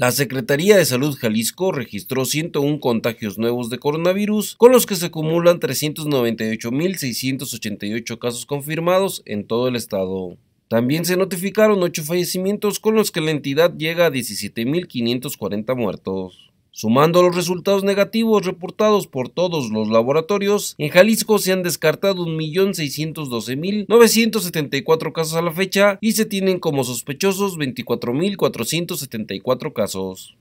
La Secretaría de Salud Jalisco registró 101 contagios nuevos de coronavirus, con los que se acumulan 398.688 casos confirmados en todo el estado. También se notificaron 8 fallecimientos, con los que la entidad llega a 17.540 muertos. Sumando los resultados negativos reportados por todos los laboratorios, en Jalisco se han descartado 1.612.974 casos a la fecha y se tienen como sospechosos 24.474 casos.